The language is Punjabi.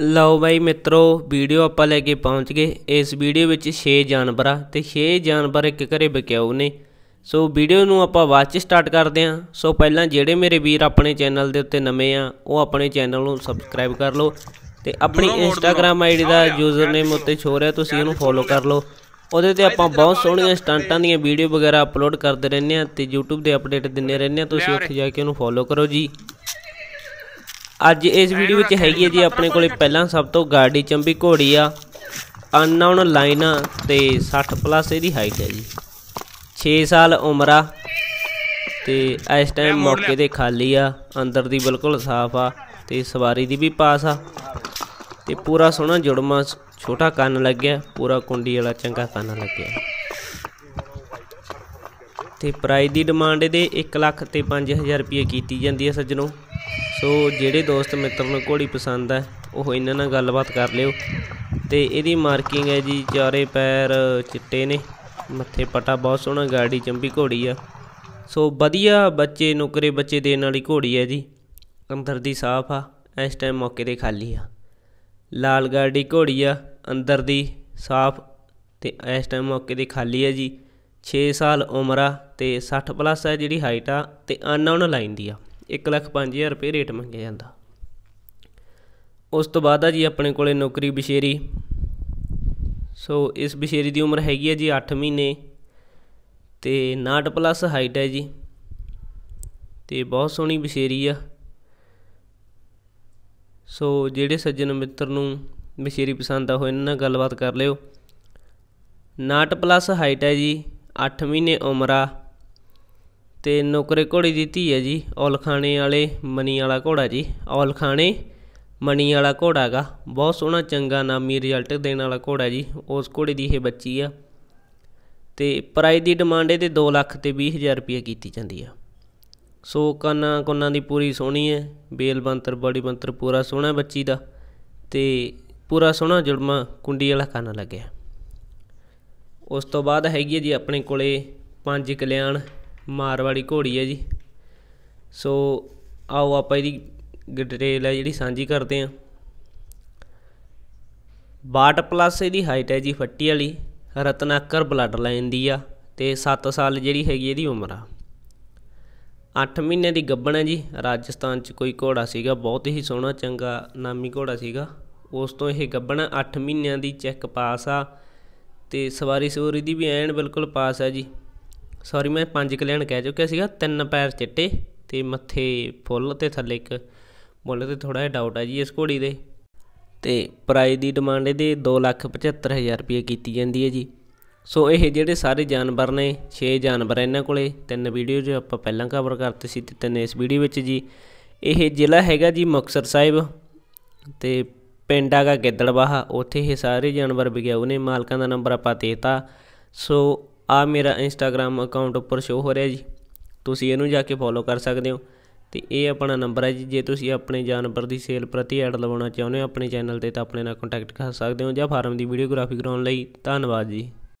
ਲਓ ਬਾਈ ਮਿੱਤਰੋ ਵੀਡੀਓ ਆਪਾਂ ਲੈ ਕੇ ਪਹੁੰਚ ਗਏ ਇਸ ਵੀਡੀਓ ਵਿੱਚ 6 ਜਾਨਵਰਾਂ ਤੇ 6 ਜਾਨਵਰ ਇੱਕ ਘਰੇ ਵਿਕਿਆਉ ਨੇ ਸੋ ਵੀਡੀਓ ਨੂੰ ਆਪਾਂ ਬਾਅਦ ਚ ਸਟਾਰਟ ਕਰਦੇ ਆਂ ਸੋ ਪਹਿਲਾਂ ਜਿਹੜੇ ਮੇਰੇ ਵੀਰ ਆਪਣੇ ਚੈਨਲ ਦੇ ਉੱਤੇ ਨਵੇਂ ਆ ਉਹ ਆਪਣੇ ਚੈਨਲ ਨੂੰ ਸਬਸਕ੍ਰਾਈਬ ਕਰ ਲਓ ਤੇ ਆਪਣੀ ਇੰਸਟਾਗ੍ਰam ਆਈਡੀ ਦਾ ਯੂਜ਼ਰ ਨੇਮ ਉੱਤੇ ਛੋੜਿਆ ਤੁਸੀਂ ਉਹਨੂੰ ਫੋਲੋ ਕਰ ਲਓ ਉਹਦੇ ਤੇ ਆਪਾਂ ਬਹੁਤ ਸੋਹਣੀਆਂ ਸਟੰਟਾਂ ਦੀਆਂ ਵੀਡੀਓ ਵਗੈਰਾ ਅਪਲੋਡ ਕਰਦੇ ਰਹਿੰਦੇ ਆ ਤੇ YouTube ਦੇ ਅਪਡੇਟ ਦਿੰਦੇ ਰਹਿੰਦੇ ਆ ਤੁਸੀਂ ਉੱਥੇ ਜਾ ਕੇ ਉਹਨੂੰ ਫੋਲੋ ਕਰੋ ਜੀ ਅੱਜ ਇਸ ਵੀਡੀਓ ਵਿੱਚ ਹੈਗੀ ਹੈ ਜੀ ਆਪਣੇ ਕੋਲੇ ਪਹਿਲਾਂ ਸਭ ਤੋਂ ਗਾੜੀ ਚੰਬੀ ਘੋੜੀ ਆ ਅਨਨੌਨ ਲਾਈਨਾਂ ਤੇ 60 ਪਲੱਸ ਇਹਦੀ ਹਾਈਟ ਹੈ ਜੀ 6 ਸਾਲ ਉਮਰ ਆ ਤੇ ਇਸ ਟਾਈਮ ਮੌਕੇ ਤੇ ਖਾਲੀ ਆ ਅੰਦਰ ਦੀ ਬਿਲਕੁਲ ਸਾਫ਼ ਆ ਤੇ ਸਵਾਰੀ ਦੀ ਵੀ ਪਾਸ ਆ ਤੇ ਪੂਰਾ ਸੋਹਣਾ ਜੁੜਮਾ ਛੋਟਾ ਕੰਨ ਲੱਗਿਆ ਪੂਰਾ ਕੁੰਡੀ ਵਾਲਾ ਚੰਗਾ ਕੰਨ ਲੱਗਿਆ ਤੇ ਪ੍ਰਾਈਸ ਦੀ ਡਿਮਾਂਡ ਇਹਦੇ 1 ਲੱਖ ਤੇ 5000 ਰੁਪਏ ਕੀਤੀ ਜਾਂਦੀ ਹੈ ਸੱਜਣੋ ਸੋ ਜਿਹੜੇ ਦੋਸਤ ਮਿੱਤਰ ਨੂੰ ਘੋੜੀ ਪਸੰਦ ਹੈ ਉਹ ਇਹਨਾਂ ਨਾਲ ਗੱਲਬਾਤ ਕਰ ਲਿਓ ਤੇ ਇਹਦੀ ਮਾਰਕਿੰਗ ਹੈ ਜੀ ਚਾਰੇ ਪੈਰ ਚਿੱਟੇ ਨੇ ਮੱਥੇ ਪਟਾ ਬਹੁਤ ਸੋਹਣਾ ਗਾੜੀ ਚੰਬੀ ਘੋੜੀ ਆ ਸੋ ਵਧੀਆ ਬੱਚੇ ਨੁਕਰੇ ਬੱਚੇ ਦੇਣ ਵਾਲੀ ਘੋੜੀ ਹੈ ਜੀ ਅੰਦਰ ਦੀ ਸਾਫ ਆ ਇਸ ਟਾਈਮ ਮੌਕੇ ਤੇ ਖਾਲੀ ਆ ਲਾਲ ਗਾੜੀ ਘੋੜੀ ਆ ਅੰਦਰ ਦੀ ਸਾਫ ਤੇ ਇਸ ਟਾਈਮ ਮੌਕੇ ਤੇ ਖਾਲੀ ਹੈ ਜੀ 6 ਸਾਲ ਉਮਰ ਆ ਤੇ 60 ਪਲੱਸ ਹੈ ਜਿਹੜੀ ਹਾਈਟ ਆ ਤੇ ਅਨਨੋਨ ਲਾਈਨ ਦੀ ਆ 1 ਲੱਖ 5000 ਰੁਪਏ ਰੇਟ ਮੰਗਿਆ ਜਾਂਦਾ ਉਸ ਤੋਂ ਬਾਅਦ ਆ ਜੀ ਆਪਣੇ ਕੋਲੇ ਨੌਕਰੀ ਬਿਸ਼ੇਰੀ ਸੋ ਇਸ ਬਿਸ਼ੇਰੀ ਦੀ ਉਮਰ ਹੈਗੀ ਹੈ ਜੀ 8 ਮਹੀਨੇ ਤੇ 59 ਪਲੱਸ ਹਾਈਟ ਹੈ ਜੀ ਤੇ ਬਹੁਤ ਸੋਹਣੀ ਬਿਸ਼ੇਰੀ ਆ ਸੋ ਜਿਹੜੇ ਸੱਜਣ ਮਿੱਤਰ ਨੂੰ ਬਿਸ਼ੇਰੀ ਪਸੰਦ ਆ ਹੋਏ ਇਹਨਾਂ ਨਾਲ ਗੱਲਬਾਤ ਕਰ ਲਿਓ 59 ਪਲੱਸ ਹਾਈਟ ਹੈ ਜੀ 8 ਮਹੀਨੇ ਉਮਰ ਆ ਤੇ ਨੁਕਰੇ ਘੋੜੀ ਦੀ ਧੀ ਹੈ ਜੀ ਔਲਖਾਣੇ ਵਾਲੇ ਮਨੀ ਵਾਲਾ ਘੋੜਾ ਜੀ ਔਲਖਾਣੇ ਮਣੀ ਵਾਲਾ ਘੋੜਾ ਹੈਗਾ ਬਹੁਤ ਸੋਹਣਾ ਚੰਗਾ ਨਾਮੀ ਰਿਜ਼ਲਟ ਦੇਣ ਵਾਲਾ ਘੋੜਾ ਜੀ ਉਸ ਘੋੜੇ ਦੀ ਇਹ ਬੱਚੀ ਆ ਤੇ ਪ੍ਰਾਈਜ਼ ਦੀ ਡਿਮਾਂਡ ਇਹਦੇ 2 ਲੱਖ ਤੇ 20 ਹਜ਼ਾਰ ਰੁਪਏ ਕੀਤੀ ਜਾਂਦੀ ਆ ਸੋ ਕੰਨਾਂ ਕੰਨਾਂ ਦੀ ਪੂਰੀ ਸੋਹਣੀ ਹੈ ਬੇਲ ਬੰਤਰ ਬੜੀ ਬੰਤਰ ਪੂਰਾ ਸੋਹਣਾ ਬੱਚੀ ਦਾ ਤੇ ਪੂਰਾ ਸੋਹਣਾ ਜੁੜਮਾ ਕੁੰਡੀ ਵਾਲਾ ਕੰਨ ਲੱਗਿਆ ਉਸ ਤੋਂ ਬਾਅਦ ਹੈਗੀ ਜੀ ਆਪਣੇ ਕੋਲੇ ਪੰਜ ਕਲਿਆਣ ਮਾਰਵਾੜੀ ਘੋੜੀ ਹੈ ਜੀ ਸੋ ਆਓ ਆਪਾਂ ਇਹਦੀ ਡਿਟੇਲ ਹੈ ਜਿਹੜੀ ਸਾਂਝੀ ਕਰਦੇ ਆ 62 ਪਲੱਸ ਇਹਦੀ ਹਾਈਟ ਹੈ ਜੀ ਫੱਟੀ ਵਾਲੀ ਰਤਨਾਕਰ ਬਲੱਡ ਲਾਈਨ ਦੀ ਆ ਤੇ 7 ਸਾਲ ਜਿਹੜੀ ਹੈਗੀ ਇਹਦੀ ਉਮਰ ਆ 8 ਮਹੀਨੇ ਦੀ ਗੱਬਣ ਹੈ ਜੀ ਰਾਜਸਥਾਨ 'ਚ ਕੋਈ ਘੋੜਾ ਸੀਗਾ ਬਹੁਤ ਹੀ ਸੋਹਣਾ ਚੰਗਾ ਨਾਮੀ ਘੋੜਾ ਸੀਗਾ ਉਸ ਤੋਂ ਇਹ ਗੱਬਣ 8 ਮਹੀਨਿਆਂ ਦੀ ਚੈੱਕ ਪਾਸ ਆ ਤੇ ਸਵਾਰੀ ਸਵਾਰੀ ਦੀ ਵੀ ਐਨ ਬਿਲਕੁਲ ਪਾਸ ਹੈ ਜੀ ਸੌਰੀ ਮੈਂ ਪੰਜ ਕਲਿਆਣ ਕਹਿ ਚੁੱਕਿਆ ਸੀਗਾ ਤਿੰਨ ਪੈਰ ਚਿੱਟੇ ਤੇ ਮੱਥੇ ਫੁੱਲ ਤੇ ਥੱਲੇ ਇੱਕ ਮੁੱਲ ਤੇ ਥੋੜਾ ਜਿਹਾ ਡਾਊਟ ਆ ਜੀ ਇਸ ਘੋੜੀ ਦੇ ਤੇ ਪ੍ਰਾਈ ਦੀ ਡਿਮਾਂਡ ਇਹਦੇ 275000 ਰੁਪਏ ਕੀਤੀ ਜਾਂਦੀ ਹੈ ਜੀ ਸੋ ਇਹ ਜਿਹੜੇ ਸਾਰੇ ਜਾਨਵਰ ਨੇ 6 ਜਾਨਵਰ ਇਹਨਾਂ ਕੋਲੇ ਤਿੰਨ ਵੀਡੀਓ ਜੋ ਆਪਾਂ ਪਹਿਲਾਂ ਕਵਰ ਕਰਤੇ ਸੀ ਤੇ ਤਿੰਨ ਇਸ ਵੀਡੀਓ ਵਿੱਚ ਜੀ ਇਹ ਜ਼ਿਲ੍ਹਾ ਹੈਗਾ ਜੀ ਮੁਕਸਰ ਸਾਹਿਬ ਤੇ ਪਿੰਡ ਆਗਾ ਗਿੱਦੜਵਾਹਾ ਉੱਥੇ ਇਹ ਸਾਰੇ ਜਾਨਵਰ ਵਿਗਿਆਉ ਨੇ ਮਾਲਕਾਂ ਦਾ ਨੰਬਰ ਆਪਾਂ ਦੇਤਾ ਸੋ ਆ ਮੇਰਾ ਇੰਸਟਾਗ੍ਰam ਅਕਾਊਂਟ ਉੱਪਰ ਸ਼ੋ ਹੋ ਰਿਹਾ ਜੀ ਤੁਸੀਂ ਇਹਨੂੰ ਜਾ ਕੇ ਫੋਲੋ ਕਰ ਸਕਦੇ ਹੋ ਤੇ ਇਹ ਆਪਣਾ ਨੰਬਰ ਹੈ ਜੀ ਜੇ ਤੁਸੀਂ ਆਪਣੇ ਜਾਨਵਰ ਦੀ ਸੇਲ ਪ੍ਰਤੀ ਐਡ ਲਵਾਉਣਾ ਚਾਹੁੰਦੇ ਹੋ ਆਪਣੇ ਚੈਨਲ ਤੇ ਤਾਂ ਆਪਣੇ ਨਾਲ ਕੰਟੈਕਟ ਕਰ ਸਕਦੇ ਹੋ ਜਾਂ ਫਾਰਮ ਦੀ ਵੀਡੀਓਗ੍ਰਾਫੀ ਕਰਾਉਣ ਲਈ ਧੰਨਵਾਦ ਜੀ